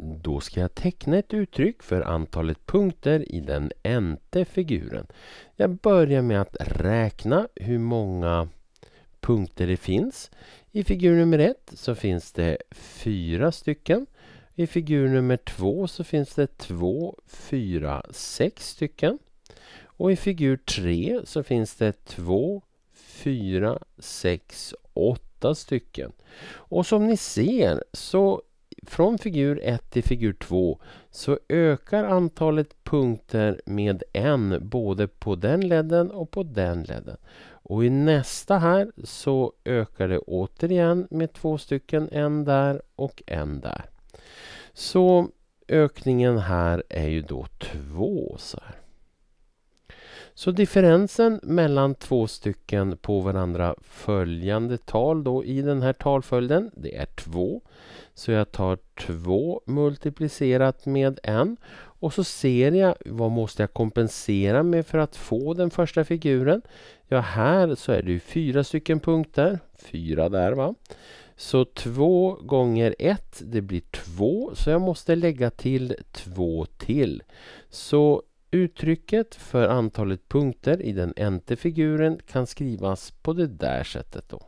Då ska jag teckna ett uttryck för antalet punkter i den ente figuren. Jag börjar med att räkna hur många punkter det finns. I figur nummer 1 så finns det fyra stycken. I figur nummer 2 så finns det 2, 4, 6 stycken. Och i figur 3 så finns det 2, 4, 6, 8 stycken. Och som ni ser så från figur 1 till figur 2 så ökar antalet punkter med en både på den ledden och på den ledden. Och i nästa här så ökar det återigen med två stycken, en där och en där. Så ökningen här är ju då två. Så här. Så differensen mellan två stycken på varandra följande tal då i den här talföljden, det är 2. Så jag tar 2 multiplicerat med 1 och så ser jag vad måste jag kompensera med för att få den första figuren. Ja, här så är det ju fyra stycken punkter. Fyra där va. Så 2 gånger 1 det blir 2 så jag måste lägga till 2 till. Så Uttrycket för antalet punkter i den n figuren kan skrivas på det där sättet då.